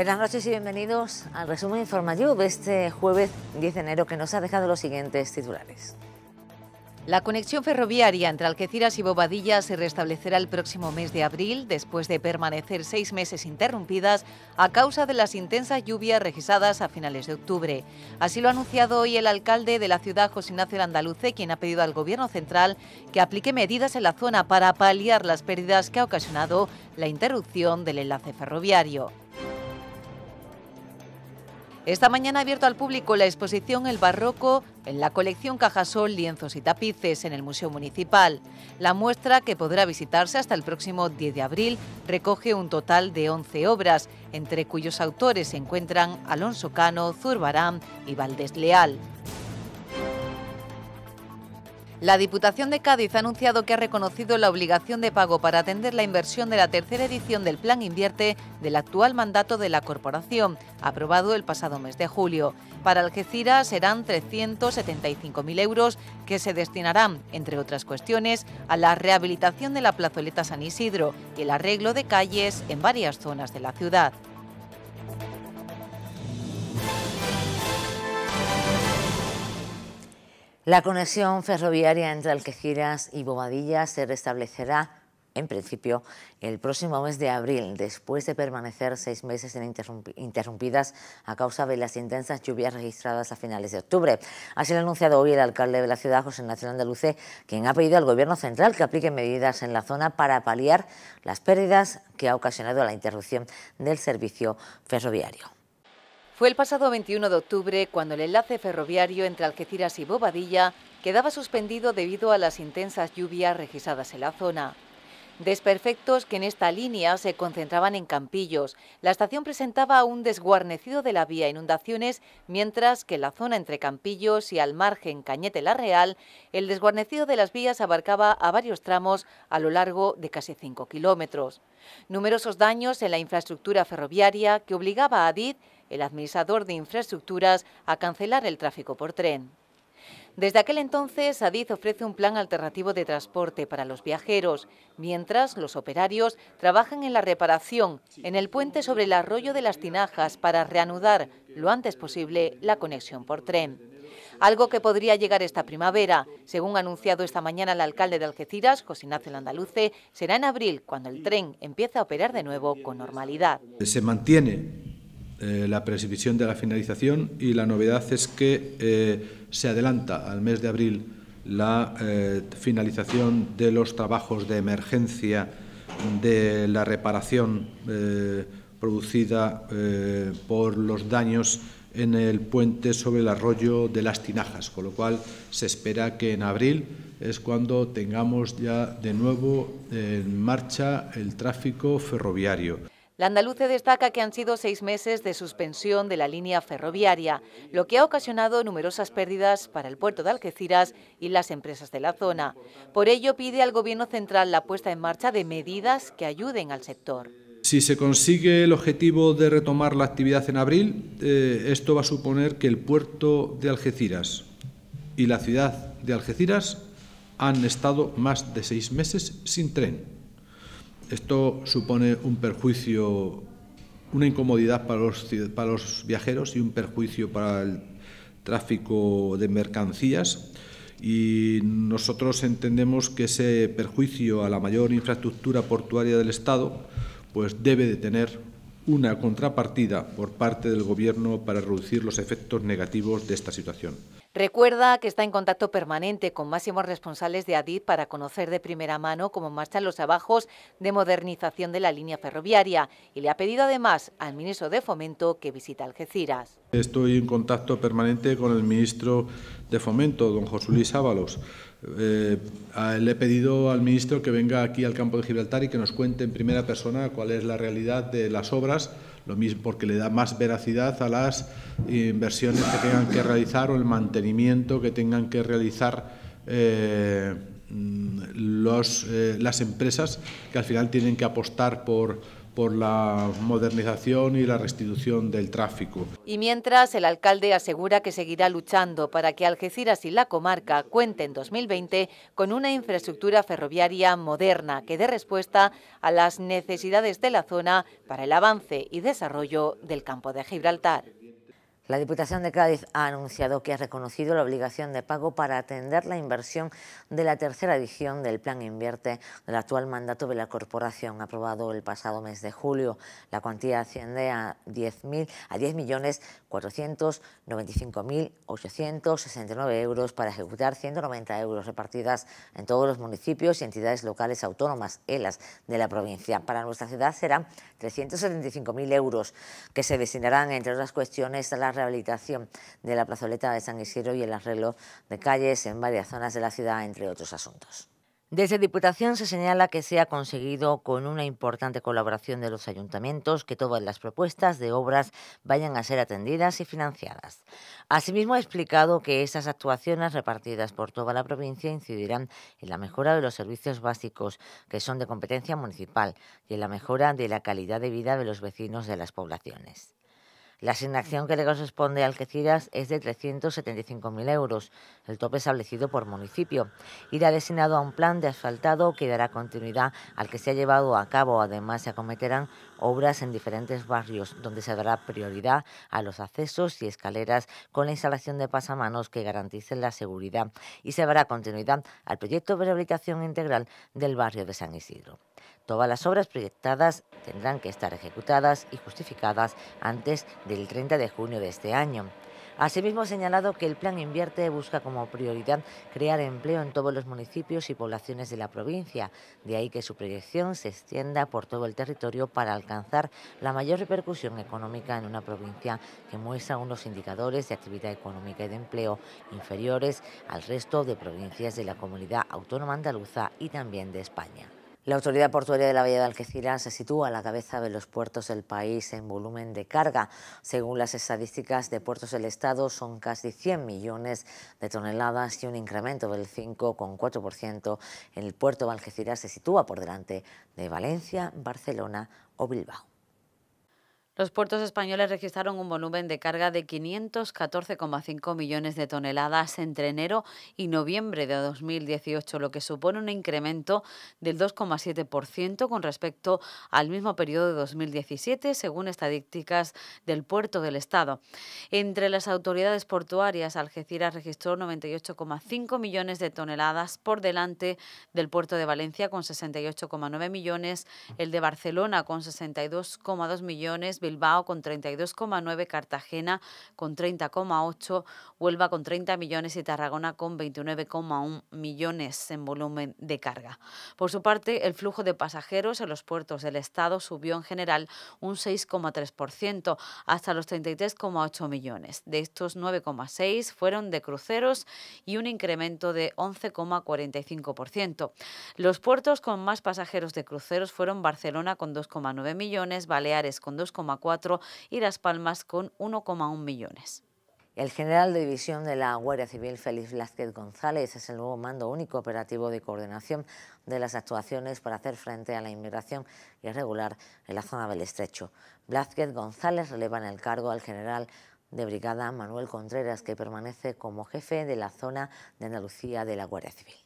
Buenas noches y bienvenidos al resumen informativo de este jueves 10 de enero que nos ha dejado los siguientes titulares. La conexión ferroviaria entre Algeciras y Bobadilla se restablecerá el próximo mes de abril, después de permanecer seis meses interrumpidas a causa de las intensas lluvias registradas a finales de octubre. Así lo ha anunciado hoy el alcalde de la ciudad, José Ignacio Andaluce, quien ha pedido al Gobierno central que aplique medidas en la zona para paliar las pérdidas que ha ocasionado la interrupción del enlace ferroviario. Esta mañana ha abierto al público la exposición El Barroco en la colección Cajasol Lienzos y Tapices en el Museo Municipal. La muestra, que podrá visitarse hasta el próximo 10 de abril, recoge un total de 11 obras, entre cuyos autores se encuentran Alonso Cano, Zurbarán y Valdés Leal. La Diputación de Cádiz ha anunciado que ha reconocido la obligación de pago para atender la inversión de la tercera edición del Plan Invierte del actual mandato de la corporación, aprobado el pasado mes de julio. Para Algeciras serán 375.000 euros que se destinarán, entre otras cuestiones, a la rehabilitación de la plazoleta San Isidro y el arreglo de calles en varias zonas de la ciudad. La conexión ferroviaria entre Alquejiras y Bobadilla se restablecerá en principio, el próximo mes de abril, después de permanecer seis meses interrumpidas a causa de las intensas lluvias registradas a finales de octubre. Así lo ha anunciado hoy el alcalde de la ciudad, José Nacional de quien ha pedido al Gobierno central que aplique medidas en la zona para paliar las pérdidas que ha ocasionado la interrupción del servicio ferroviario. Fue el pasado 21 de octubre cuando el enlace ferroviario entre Algeciras y Bobadilla quedaba suspendido debido a las intensas lluvias registradas en la zona. Desperfectos que en esta línea se concentraban en Campillos. La estación presentaba un desguarnecido de la vía, inundaciones, mientras que en la zona entre Campillos y al margen Cañete La Real, el desguarnecido de las vías abarcaba a varios tramos a lo largo de casi 5 kilómetros. Numerosos daños en la infraestructura ferroviaria que obligaba a DID el administrador de infraestructuras a cancelar el tráfico por tren. Desde aquel entonces, ADIZ ofrece un plan alternativo de transporte para los viajeros, mientras los operarios trabajan en la reparación en el puente sobre el arroyo de las Tinajas para reanudar lo antes posible la conexión por tren. Algo que podría llegar esta primavera. Según ha anunciado esta mañana el alcalde de Algeciras, José Ignacio Landaluce, será en abril cuando el tren empiece a operar de nuevo con normalidad. Se mantiene eh, la previsión de la finalización y la novedad es que eh, se adelanta al mes de abril la eh, finalización de los trabajos de emergencia de la reparación producida por los daños en el puente sobre el arroyo de las Tinajas, con lo cual se espera que en abril es cuando tengamos ya de nuevo en marcha el tráfico ferroviario. La andaluce destaca que han sido seis meses de suspensión de la línea ferroviaria, lo que ha ocasionado numerosas pérdidas para el puerto de Algeciras y las empresas de la zona. Por ello, pide al Gobierno central la puesta en marcha de medidas que ayuden al sector. Si se consigue el objetivo de retomar la actividad en abril, eh, esto va a suponer que el puerto de Algeciras y la ciudad de Algeciras han estado más de seis meses sin tren. Esto supone un perjuicio, una incomodidad para los, viajeros y un perjuicio para el tráfico de mercancías y nosotros entendemos que ese perjuicio a la mayor infraestructura portuaria del Estado pues debe de tener una contrapartida por parte del Gobierno para reducir los efectos negativos de esta situación. Recuerda que está en contacto permanente con máximos responsables de ADID para conocer de primera mano cómo marchan los trabajos de modernización de la línea ferroviaria y le ha pedido además al ministro de Fomento que visite Algeciras. Estoy en contacto permanente con el ministro de Fomento, don José Luis Ábalos. Eh, le he pedido al ministro que venga aquí al campo de Gibraltar y que nos cuente en primera persona cuál es la realidad de las obras, lo mismo porque le da más veracidad a las eh, inversiones que tengan que realizar o el mantenimiento que tengan que realizar eh, mm, eh, las empresas que al final tienen que apostar por por la modernización y la restitución del tráfico. Y mientras, el alcalde asegura que seguirá luchando para que Algeciras y la comarca cuenten en 2020 con una infraestructura ferroviaria moderna que dé respuesta a las necesidades de la zona para el avance y desarrollo del campo de Gibraltar. La Diputación de Cádiz ha anunciado que ha reconocido la obligación de pago para atender la inversión de la tercera edición del Plan Invierte del actual mandato de la corporación aprobado el pasado mes de julio. La cuantía asciende a 10.495.869 euros para ejecutar 190 euros repartidas en todos los municipios y entidades locales autónomas, ELAS, de la provincia. Para nuestra ciudad serán 375.000 euros que se destinarán, entre otras cuestiones, a la habilitación de la plazoleta de San Isidro y el arreglo de calles en varias zonas de la ciudad, entre otros asuntos. Desde Diputación se señala que se ha conseguido con una importante colaboración de los ayuntamientos que todas las propuestas de obras vayan a ser atendidas y financiadas. Asimismo, ha explicado que estas actuaciones repartidas por toda la provincia incidirán en la mejora de los servicios básicos que son de competencia municipal y en la mejora de la calidad de vida de los vecinos de las poblaciones. La asignación que le corresponde a Algeciras es de 375.000 euros, el tope establecido por municipio. Irá destinado a un plan de asfaltado que dará continuidad al que se ha llevado a cabo. Además, se acometerán obras en diferentes barrios, donde se dará prioridad a los accesos y escaleras con la instalación de pasamanos que garanticen la seguridad y se dará continuidad al proyecto de rehabilitación integral del barrio de San Isidro. Todas las obras proyectadas tendrán que estar ejecutadas y justificadas antes del 30 de junio de este año. Asimismo, ha señalado que el Plan Invierte busca como prioridad crear empleo en todos los municipios y poblaciones de la provincia, de ahí que su proyección se extienda por todo el territorio para alcanzar la mayor repercusión económica en una provincia que muestra unos indicadores de actividad económica y de empleo inferiores al resto de provincias de la comunidad autónoma andaluza y también de España. La Autoridad Portuaria de la Bahía de Algeciras se sitúa a la cabeza de los puertos del país en volumen de carga. Según las estadísticas de puertos del Estado, son casi 100 millones de toneladas y un incremento del 5,4%. El puerto de Algeciras se sitúa por delante de Valencia, Barcelona o Bilbao. Los puertos españoles registraron un volumen de carga de 514,5 millones de toneladas entre enero y noviembre de 2018, lo que supone un incremento del 2,7% con respecto al mismo periodo de 2017, según estadísticas del puerto del Estado. Entre las autoridades portuarias, Algeciras registró 98,5 millones de toneladas por delante del puerto de Valencia con 68,9 millones, el de Barcelona con 62,2 millones, Bilbao con 32,9, Cartagena con 30,8, Huelva con 30 millones y Tarragona con 29,1 millones en volumen de carga. Por su parte, el flujo de pasajeros en los puertos del Estado subió en general un 6,3% hasta los 33,8 millones. De estos, 9,6 fueron de cruceros y un incremento de 11,45%. Los puertos con más pasajeros de cruceros fueron Barcelona con 2,9 millones, Baleares con 2, 4 y Las Palmas con 1,1 millones. El general de división de la Guardia Civil, Félix Blázquez González, es el nuevo mando único operativo de coordinación de las actuaciones para hacer frente a la inmigración irregular en la zona del Estrecho. Blázquez González releva en el cargo al general de brigada Manuel Contreras, que permanece como jefe de la zona de Andalucía de la Guardia Civil.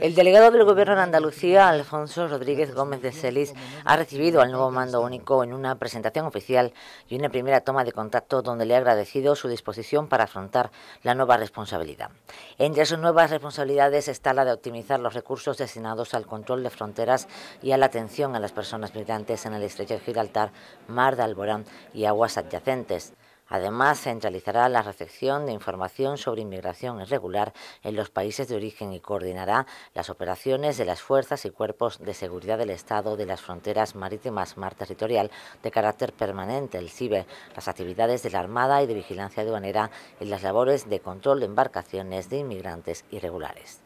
El delegado del Gobierno de Andalucía, Alfonso Rodríguez Gómez de Celis, ha recibido al nuevo mando único en una presentación oficial y una primera toma de contacto donde le ha agradecido su disposición para afrontar la nueva responsabilidad. Entre sus nuevas responsabilidades está la de optimizar los recursos destinados al control de fronteras y a la atención a las personas migrantes en el estrecho de Gibraltar, Mar de Alborán y aguas adyacentes. Además, centralizará la recepción de información sobre inmigración irregular en los países de origen y coordinará las operaciones de las fuerzas y cuerpos de seguridad del Estado de las fronteras marítimas mar territorial de carácter permanente, el CIBE, las actividades de la Armada y de vigilancia aduanera en las labores de control de embarcaciones de inmigrantes irregulares.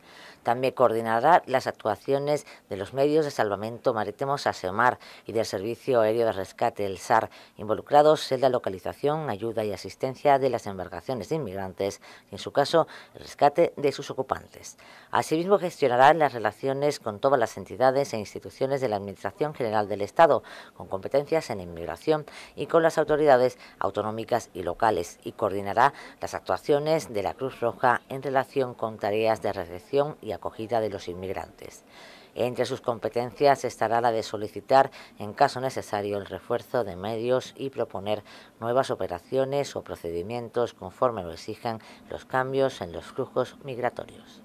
También coordinará las actuaciones de los medios de salvamento marítimos Saseomar y del Servicio Aéreo de Rescate, el SAR, involucrados en la localización, ayuda y asistencia de las embarcaciones de inmigrantes y, en su caso, el rescate de sus ocupantes. Asimismo, gestionará las relaciones con todas las entidades e instituciones de la Administración General del Estado, con competencias en inmigración y con las autoridades autonómicas y locales, y coordinará las actuaciones de la Cruz Roja en relación con tareas de recepción y acogida de los inmigrantes. Entre sus competencias estará la de solicitar, en caso necesario, el refuerzo de medios y proponer nuevas operaciones o procedimientos conforme lo exijan los cambios en los flujos migratorios.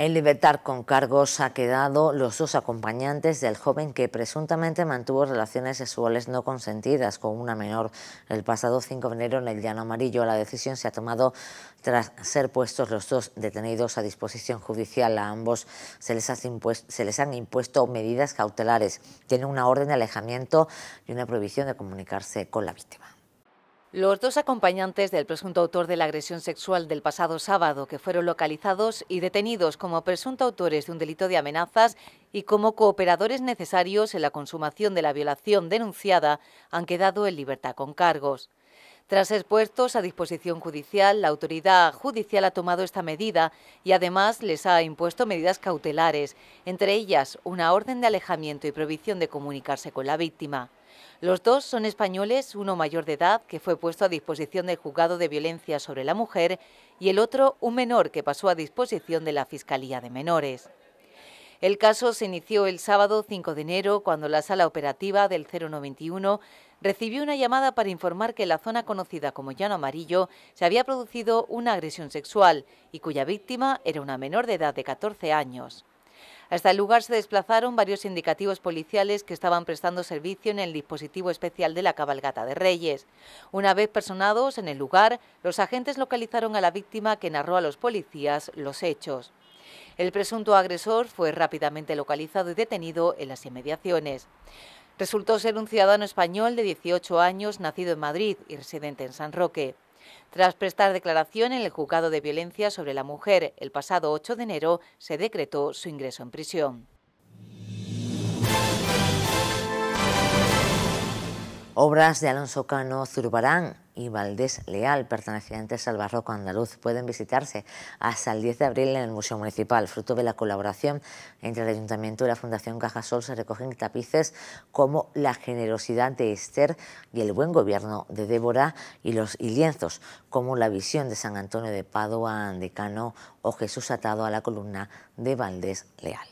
En libertad con cargos ha quedado los dos acompañantes del joven que presuntamente mantuvo relaciones sexuales no consentidas con una menor el pasado 5 de enero en el Llano Amarillo. La decisión se ha tomado tras ser puestos los dos detenidos a disposición judicial. A ambos se les, se les han impuesto medidas cautelares. Tiene una orden de alejamiento y una prohibición de comunicarse con la víctima. Los dos acompañantes del presunto autor de la agresión sexual del pasado sábado, que fueron localizados y detenidos como presunto autores de un delito de amenazas y como cooperadores necesarios en la consumación de la violación denunciada, han quedado en libertad con cargos. Tras ser puestos a disposición judicial, la autoridad judicial ha tomado esta medida y además les ha impuesto medidas cautelares, entre ellas una orden de alejamiento y prohibición de comunicarse con la víctima. Los dos son españoles, uno mayor de edad, que fue puesto a disposición del juzgado de violencia sobre la mujer, y el otro, un menor, que pasó a disposición de la Fiscalía de Menores. El caso se inició el sábado 5 de enero, cuando la sala operativa del 091 recibió una llamada para informar que en la zona conocida como Llano Amarillo se había producido una agresión sexual y cuya víctima era una menor de edad de 14 años. Hasta el lugar se desplazaron varios indicativos policiales que estaban prestando servicio en el dispositivo especial de la cabalgata de Reyes. Una vez personados en el lugar, los agentes localizaron a la víctima que narró a los policías los hechos. El presunto agresor fue rápidamente localizado y detenido en las inmediaciones. Resultó ser un ciudadano español de 18 años, nacido en Madrid y residente en San Roque. Tras prestar declaración en el juzgado de violencia sobre la mujer el pasado 8 de enero, se decretó su ingreso en prisión. Obras de Alonso Cano Zurbarán y Valdés Leal, pertenecientes al barroco andaluz, pueden visitarse hasta el 10 de abril en el Museo Municipal. Fruto de la colaboración entre el Ayuntamiento y la Fundación Cajasol se recogen tapices como la generosidad de Esther y el buen gobierno de Débora y los lienzos como la visión de San Antonio de Padua, decano o Jesús atado a la columna de Valdés Leal.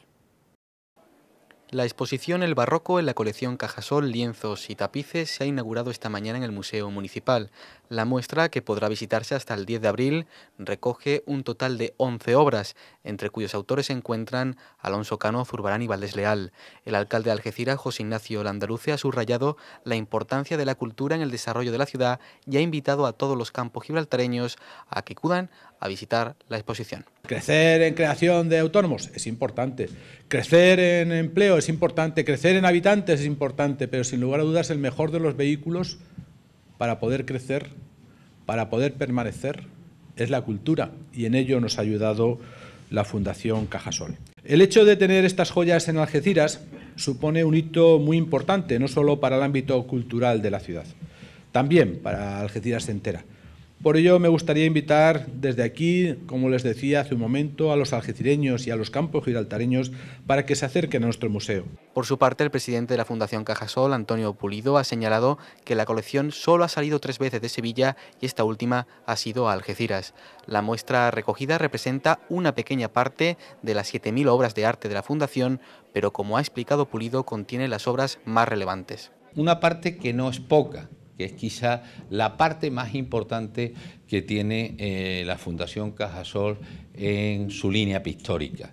La exposición El Barroco en la colección Cajasol, Lienzos y Tapices se ha inaugurado esta mañana en el Museo Municipal. La muestra, que podrá visitarse hasta el 10 de abril, recoge un total de 11 obras, entre cuyos autores se encuentran Alonso Cano, Zurbarán y Valdés Leal. El alcalde de Algeciras, José Ignacio Landaluce, ha subrayado la importancia de la cultura en el desarrollo de la ciudad y ha invitado a todos los campos gibraltareños a que acudan a visitar la exposición. Crecer en creación de autónomos es importante, crecer en empleo es importante, crecer en habitantes es importante, pero sin lugar a dudas el mejor de los vehículos para poder crecer, para poder permanecer, es la cultura y en ello nos ha ayudado la Fundación Cajasol. El hecho de tener estas joyas en Algeciras supone un hito muy importante, no solo para el ámbito cultural de la ciudad, también para Algeciras entera. Por ello, me gustaría invitar desde aquí, como les decía hace un momento, a los algecireños y a los campos giraltareños para que se acerquen a nuestro museo. Por su parte, el presidente de la Fundación Cajasol, Antonio Pulido, ha señalado que la colección solo ha salido tres veces de Sevilla y esta última ha sido a Algeciras. La muestra recogida representa una pequeña parte de las 7.000 obras de arte de la Fundación, pero como ha explicado Pulido, contiene las obras más relevantes. Una parte que no es poca, que es quizá la parte más importante que tiene eh, la Fundación Cajasol en su línea pictórica.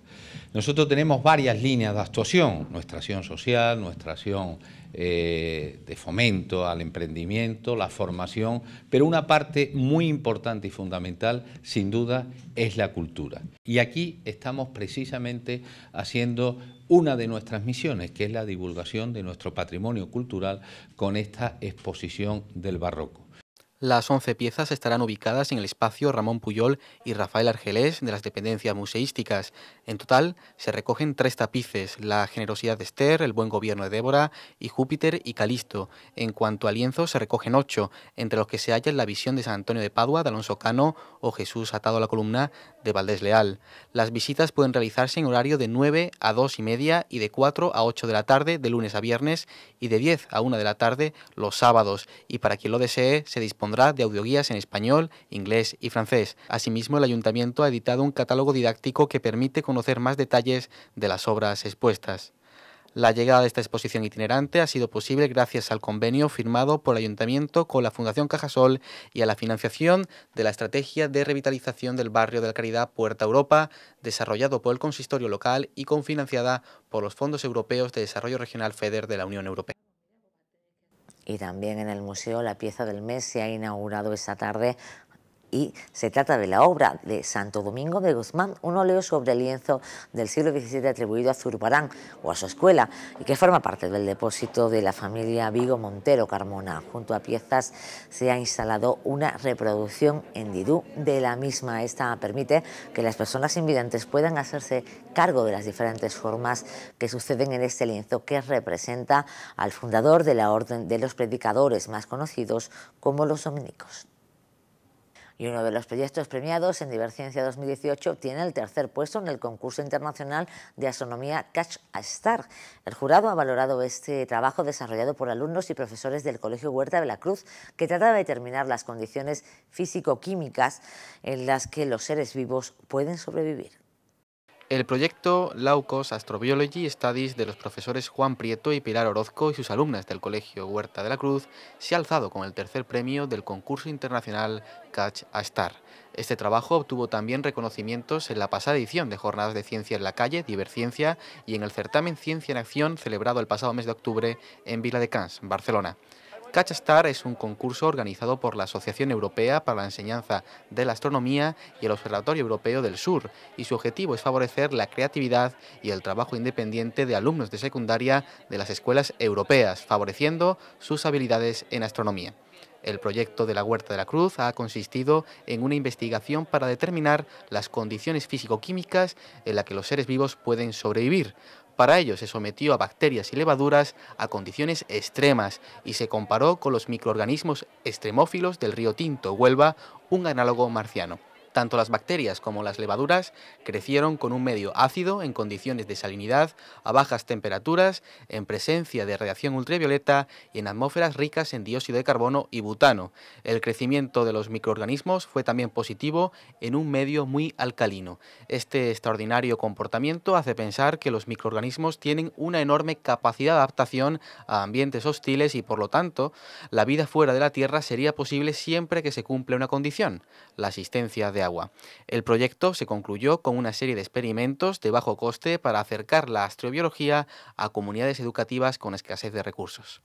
Nosotros tenemos varias líneas de actuación, nuestra acción social, nuestra acción eh, de fomento al emprendimiento, la formación, pero una parte muy importante y fundamental, sin duda, es la cultura. Y aquí estamos precisamente haciendo una de nuestras misiones, que es la divulgación de nuestro patrimonio cultural con esta exposición del barroco. Las 11 piezas estarán ubicadas en el espacio Ramón Puyol y Rafael Argelés de las dependencias museísticas. En total, se recogen tres tapices, La generosidad de Esther, El buen gobierno de Débora y Júpiter y Calisto. En cuanto a lienzos, se recogen ocho, entre los que se hallan La visión de San Antonio de Padua de Alonso Cano o Jesús atado a la columna de Valdés Leal. Las visitas pueden realizarse en horario de 9 a 2 y media y de 4 a 8 de la tarde de lunes a viernes y de 10 a 1 de la tarde los sábados. Y para quien lo desee, se dispone de audioguías en español, inglés y francés. Asimismo, el ayuntamiento ha editado un catálogo didáctico que permite conocer más detalles de las obras expuestas. La llegada de esta exposición itinerante ha sido posible gracias al convenio firmado por el Ayuntamiento con la Fundación Cajasol y a la financiación de la Estrategia de Revitalización del Barrio de la Caridad Puerta Europa, desarrollado por el Consistorio Local y confinanciada por los Fondos Europeos de Desarrollo Regional FEDER de la Unión Europea y también en el museo la pieza del mes se ha inaugurado esta tarde y se trata de la obra de Santo Domingo de Guzmán, un óleo sobre el lienzo del siglo XVII atribuido a Zurbarán o a su escuela y que forma parte del depósito de la familia Vigo Montero Carmona. Junto a piezas se ha instalado una reproducción en Didú de la misma. Esta permite que las personas invidentes puedan hacerse cargo de las diferentes formas que suceden en este lienzo que representa al fundador de la Orden de los Predicadores, más conocidos como los dominicos y uno de los proyectos premiados en Divergencia 2018 tiene el tercer puesto en el concurso internacional de astronomía Catch a Star. El jurado ha valorado este trabajo desarrollado por alumnos y profesores del Colegio Huerta de la Cruz, que trata de determinar las condiciones físico-químicas en las que los seres vivos pueden sobrevivir. El proyecto Laucos Astrobiology Studies de los profesores Juan Prieto y Pilar Orozco y sus alumnas del Colegio Huerta de la Cruz se ha alzado con el tercer premio del concurso internacional Catch a Star. Este trabajo obtuvo también reconocimientos en la pasada edición de Jornadas de Ciencia en la Calle, Diverciencia y en el certamen Ciencia en Acción celebrado el pasado mes de octubre en Vila de Cans, Barcelona. CachaStar es un concurso organizado por la Asociación Europea para la Enseñanza de la Astronomía y el Observatorio Europeo del Sur, y su objetivo es favorecer la creatividad y el trabajo independiente de alumnos de secundaria de las escuelas europeas, favoreciendo sus habilidades en astronomía. El proyecto de la Huerta de la Cruz ha consistido en una investigación para determinar las condiciones físico-químicas en las que los seres vivos pueden sobrevivir, para ello se sometió a bacterias y levaduras a condiciones extremas y se comparó con los microorganismos extremófilos del río Tinto Huelva, un análogo marciano. Tanto las bacterias como las levaduras crecieron con un medio ácido en condiciones de salinidad, a bajas temperaturas, en presencia de radiación ultravioleta y en atmósferas ricas en dióxido de carbono y butano. El crecimiento de los microorganismos fue también positivo en un medio muy alcalino. Este extraordinario comportamiento hace pensar que los microorganismos tienen una enorme capacidad de adaptación a ambientes hostiles y por lo tanto la vida fuera de la Tierra sería posible siempre que se cumple una condición, la existencia de agua. El proyecto se concluyó con una serie de experimentos de bajo coste para acercar la astrobiología a comunidades educativas con escasez de recursos.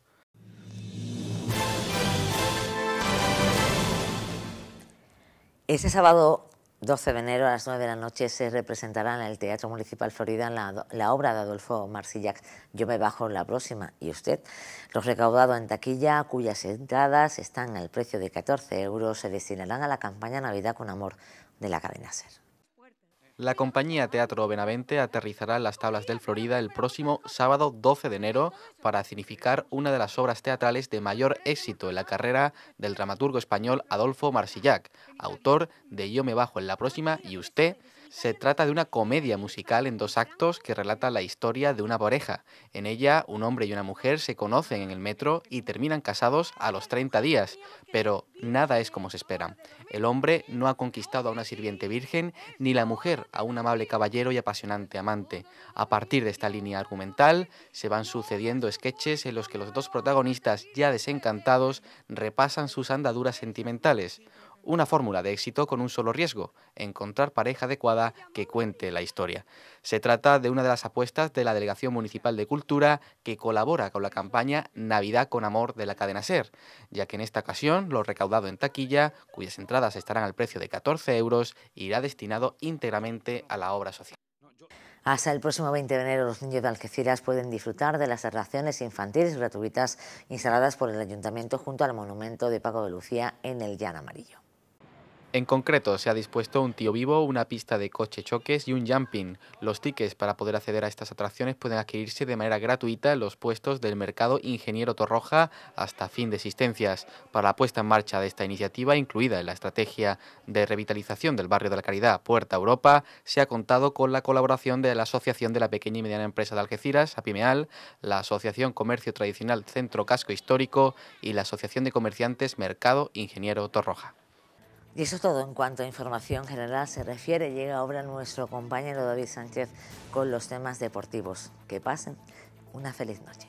Ese sábado 12 de enero a las 9 de la noche se representará en el Teatro Municipal Florida la, obra de Adolfo Marsillac, Yo me bajo la próxima y usted. Los recaudados en taquilla, cuyas entradas están al precio de 14 euros, se destinarán a la campaña Navidad con Amor de la cadena SER. La compañía Teatro Benavente aterrizará en las tablas del Florida el próximo sábado 12 de enero para significar una de las obras teatrales de mayor éxito en la carrera del dramaturgo español Adolfo Marsillac, autor de Yo me bajo en la próxima y usted se trata de una comedia musical en dos actos que relata la historia de una pareja. En ella, un hombre y una mujer se conocen en el metro y terminan casados a los 30 días, pero nada es como se espera. El hombre no ha conquistado a una sirviente virgen, ni la mujer a un amable caballero y apasionante amante. A partir de esta línea argumental, se van sucediendo sketches en los que los dos protagonistas ya desencantados repasan sus andaduras sentimentales. Una fórmula de éxito con un solo riesgo, encontrar pareja adecuada que cuente la historia. Se trata de una de las apuestas de la Delegación Municipal de Cultura que colabora con la campaña Navidad con Amor de la cadena SER, ya que en esta ocasión lo recaudado en taquilla, cuyas entradas estarán al precio de 14 euros, irá destinado íntegramente a la obra social. Hasta el próximo 20 de enero los niños de Algeciras pueden disfrutar de las relaciones infantiles gratuitas instaladas por el Ayuntamiento junto al monumento de Paco de Lucía en el llan Amarillo. En concreto, se ha dispuesto un tío vivo, una pista de coche choques y un jumping. Los tickets para poder acceder a estas atracciones pueden adquirirse de manera gratuita en los puestos del mercado Ingeniero Torroja hasta fin de existencias. Para la puesta en marcha de esta iniciativa, incluida en la estrategia de revitalización del barrio de la Caridad Puerta Europa, se ha contado con la colaboración de la Asociación de la Pequeña y Mediana Empresa de Algeciras, APIMEAL, la Asociación Comercio Tradicional Centro Casco Histórico y la Asociación de Comerciantes Mercado Ingeniero Torroja. Y eso es todo en cuanto a información general se refiere. Llega ahora nuestro compañero David Sánchez con los temas deportivos. Que pasen una feliz noche.